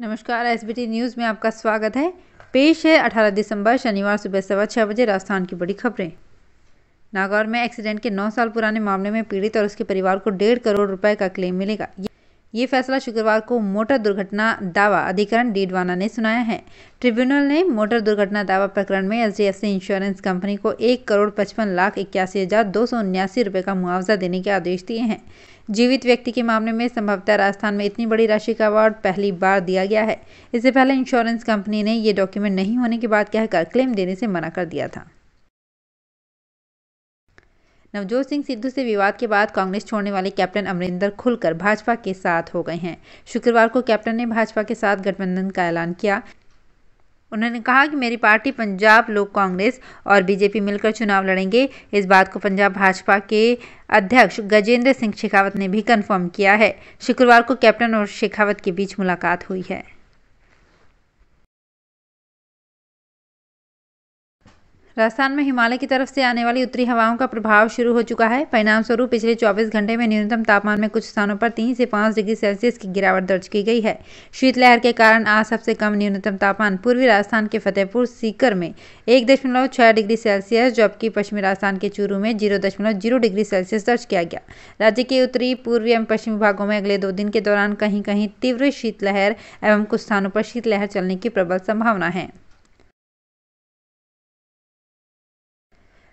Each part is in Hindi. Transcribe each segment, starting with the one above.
नमस्कार एस न्यूज़ में आपका स्वागत है पेश है 18 दिसंबर शनिवार सुबह सवा छः बजे राजस्थान की बड़ी खबरें नागौर में एक्सीडेंट के 9 साल पुराने मामले में पीड़ित और उसके परिवार को डेढ़ करोड़ रुपए का क्लेम मिलेगा ये फैसला शुक्रवार को मोटर दुर्घटना दावा अधिकरण डीडवाना ने सुनाया है ट्रिब्यूनल ने मोटर दुर्घटना दावा प्रकरण में एच इंश्योरेंस कंपनी को एक करोड़ पचपन लाख इक्यासी हजार दो सौ उन्यासी रुपये का मुआवजा देने के आदेश दिए हैं जीवित व्यक्ति के मामले में संभवतः राजस्थान में इतनी बड़ी राशि का अवार्ड पहली बार दिया गया है इससे पहले इंश्योरेंस कंपनी ने ये डॉक्यूमेंट नहीं होने की बात कहकर क्लेम देने से मना कर दिया था नवजोत सिंह सिद्धू से विवाद के बाद कांग्रेस छोड़ने वाले कैप्टन अमरिंदर खुलकर भाजपा के साथ हो गए हैं शुक्रवार को कैप्टन ने भाजपा के साथ गठबंधन का ऐलान किया उन्होंने कहा कि मेरी पार्टी पंजाब लोक कांग्रेस और बीजेपी मिलकर चुनाव लड़ेंगे इस बात को पंजाब भाजपा के अध्यक्ष गजेंद्र सिंह शेखावत ने भी कंफर्म किया है शुक्रवार को कैप्टन और शेखावत के बीच मुलाकात हुई है राजस्थान में हिमालय की तरफ से आने वाली उत्तरी हवाओं का प्रभाव शुरू हो चुका है परिणाम स्वरूप पिछले 24 घंटे में न्यूनतम तापमान में कुछ स्थानों पर तीन से पाँच डिग्री सेल्सियस की गिरावट दर्ज की गई है शीतलहर के कारण आज सबसे कम न्यूनतम तापमान पूर्वी राजस्थान के फतेहपुर सीकर में एक दशमलव डिग्री सेल्सियस जबकि पश्चिमी राजस्थान के चूरू में जीरो दशमलव जीरो डिग्री सेल्सियस दर्ज किया गया राज्य के उत्तरी पूर्वी एवं पश्चिमी भागों में अगले दो दिन के दौरान कहीं कहीं तीव्र शीतलहर एवं कुछ स्थानों पर शीतलहर चलने की प्रबल संभावना है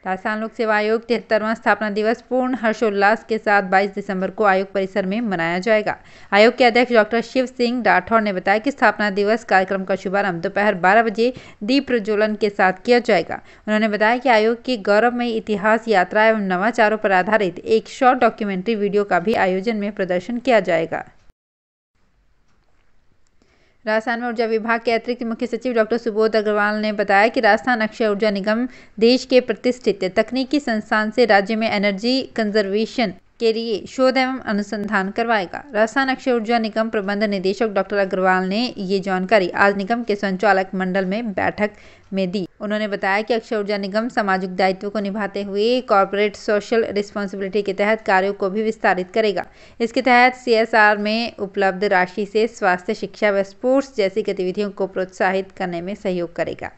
राजस्थान लोक सेवा आयोग तिहत्तरवां स्थापना दिवस पूर्ण हर्षोल्लास के साथ 22 दिसंबर को आयोग परिसर में मनाया जाएगा आयोग के अध्यक्ष डॉक्टर शिव सिंह राठौर ने बताया कि स्थापना दिवस कार्यक्रम का शुभारंभ दोपहर बारह बजे दीप प्रज्वलन के साथ किया जाएगा उन्होंने बताया कि आयोग की गौरवमय इतिहास यात्रा एवं नवाचारों पर आधारित एक शॉर्ट डॉक्यूमेंट्री वीडियो का भी आयोजन में प्रदर्शन किया जाएगा राजस्थान में ऊर्जा विभाग के अतिरिक्त मुख्य सचिव डॉक्टर सुबोध अग्रवाल ने बताया कि राजस्थान अक्षय ऊर्जा निगम देश के प्रतिष्ठित तकनीकी संस्थान से राज्य में एनर्जी कंजर्वेशन के लिए शोध एवं अनुसंधान करवाएगा राजस्थान अक्षय ऊर्जा निगम प्रबंध निदेशक डॉक्टर अग्रवाल ने ये जानकारी आज निगम के संचालक मंडल में बैठक में दी उन्होंने बताया कि अक्षय ऊर्जा निगम सामाजिक दायित्व को निभाते हुए कॉरपोरेट सोशल रिस्पॉन्सिबिलिटी के तहत कार्यों को भी विस्तारित करेगा इसके तहत सी में उपलब्ध राशि से स्वास्थ्य शिक्षा व स्पोर्ट्स जैसी गतिविधियों को प्रोत्साहित करने में सहयोग करेगा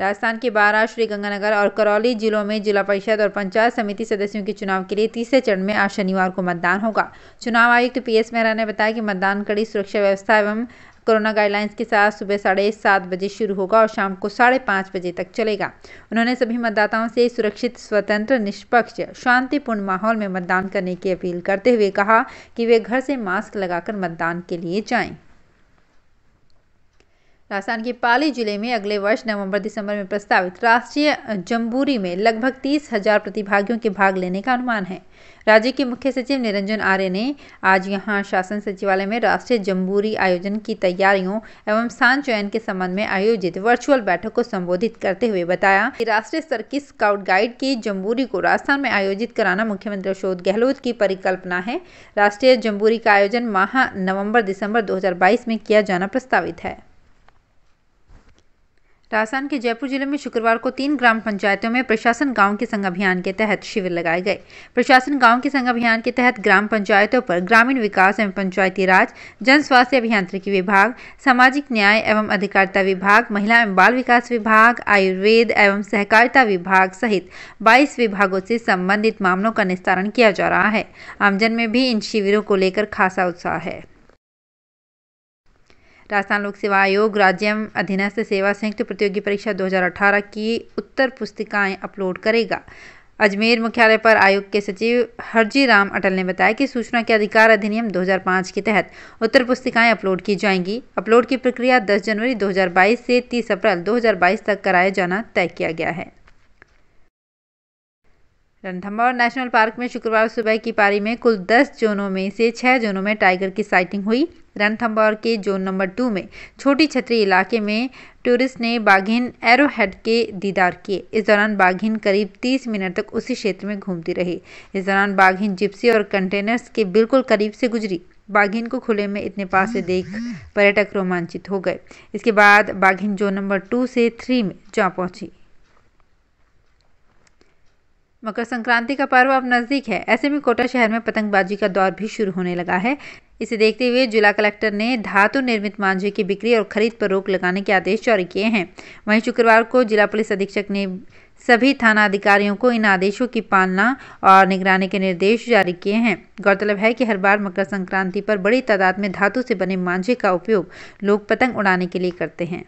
राजस्थान के बारा श्रीगंगानगर और करौली जिलों में जिला परिषद और पंचायत समिति सदस्यों के चुनाव के लिए तीसरे चरण में आज शनिवार को मतदान होगा चुनाव आयुक्त पी एस मेहरा ने बताया कि मतदान कड़ी सुरक्षा व्यवस्था एवं कोरोना गाइडलाइंस के साथ सुबह साढ़े सात बजे शुरू होगा और शाम को साढ़े पाँच बजे तक चलेगा उन्होंने सभी मतदाताओं से सुरक्षित स्वतंत्र निष्पक्ष शांतिपूर्ण माहौल में मतदान करने की अपील करते हुए कहा कि वे घर से मास्क लगाकर मतदान के लिए जाएं। राजस्थान के पाली जिले में अगले वर्ष नवंबर दिसंबर में प्रस्तावित राष्ट्रीय जम्बूरी में लगभग तीस हजार प्रतिभागियों के भाग लेने का अनुमान है राज्य के मुख्य सचिव निरंजन आर्य ने आज यहां शासन सचिवालय में राष्ट्रीय जम्बूरी आयोजन की तैयारियों एवं स्थान चयन के संबंध में आयोजित वर्चुअल बैठक को संबोधित करते हुए बताया कि राष्ट्रीय स्तर की स्काउट गाइड की जम्बूरी को राजस्थान में आयोजित कराना मुख्यमंत्री अशोक गहलोत की परिकल्पना है राष्ट्रीय जम्बूरी का आयोजन माह नवम्बर दिसंबर दो में किया जाना प्रस्तावित है राजस्थान के जयपुर जिले में शुक्रवार को तीन ग्राम पंचायतों में प्रशासन गांव के संघ अभियान के तहत शिविर लगाए गए प्रशासन गांव के संघ अभियान के तहत ग्राम पंचायतों पर ग्रामीण विकास एवं पंचायती राज जन स्वास्थ्य अभियांत्रिकी विभाग सामाजिक न्याय एवं अधिकारिता विभाग महिला एवं बाल विकास विभाग आयुर्वेद एवं सहकारिता विभाग सहित बाईस विभागों से संबंधित मामलों का निस्तारण किया जा रहा है आमजन में भी इन शिविरों को लेकर खासा उत्साह है राजस्थान लोक सेवा आयोग राज्य अधीनस्थ सेवा संयुक्त प्रतियोगी परीक्षा 2018 की उत्तर पुस्तिकाएं अपलोड करेगा अजमेर मुख्यालय पर आयोग के सचिव हरजी राम अटल ने बताया कि सूचना के अधिकार अधिनियम 2005 के तहत उत्तर पुस्तिकाएं अपलोड की जाएंगी अपलोड की प्रक्रिया 10 जनवरी 2022 से 30 अप्रैल 2022 तक कराया जाना तय किया गया है रणथंभौर नेशनल पार्क में शुक्रवार सुबह की पारी में कुल 10 जोनों में से 6 जोनों में टाइगर की साइटिंग हुई रणथंभौर के जोन नंबर टू में छोटी छतरी इलाके में टूरिस्ट ने बाघिन एरोहेड के दीदार किए इस दौरान बाघिन करीब 30 मिनट तक उसी क्षेत्र में घूमती रही इस दौरान बाघिन जिप्सी और कंटेनर्स के बिल्कुल करीब से गुजरी बाघिन को खुले में इतने पास से देख पर्यटक रोमांचित हो गए इसके बाद बाघिन जोन नंबर टू से थ्री में जा पहुंची मकर संक्रांति का पर्व अब नज़दीक है ऐसे में कोटा शहर में पतंगबाजी का दौर भी शुरू होने लगा है इसे देखते हुए जिला कलेक्टर ने धातु निर्मित मांझे की बिक्री और खरीद पर रोक लगाने के आदेश जारी किए हैं वहीं शुक्रवार को जिला पुलिस अधीक्षक ने सभी थाना अधिकारियों को इन आदेशों की पालना और निगरानी के निर्देश जारी किए हैं गौरतलब है कि हर बार मकर संक्रांति पर बड़ी तादाद में धातु से बने मांझे का उपयोग लोग पतंग उड़ाने के लिए करते हैं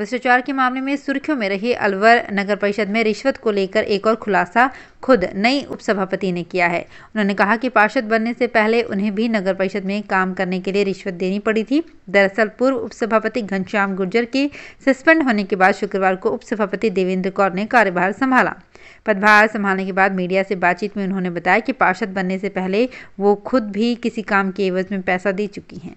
भ्रष्टाचार के मामले में सुर्खियों में रही अलवर नगर परिषद में रिश्वत को लेकर एक और खुलासा खुद नई उपसभापति ने किया है उन्होंने कहा कि पार्षद बनने से पहले उन्हें भी नगर परिषद में काम करने के लिए रिश्वत देनी पड़ी थी दरअसल पूर्व उपसभापति घनश्याम गुर्जर के सस्पेंड होने के बाद शुक्रवार को उपसभापति देवेंद्र कौर ने कार्यभार संभाला पदभार संभालने के बाद मीडिया से बातचीत में उन्होंने बताया कि पार्षद बनने से पहले वो खुद भी किसी काम के एवज में पैसा दे चुकी हैं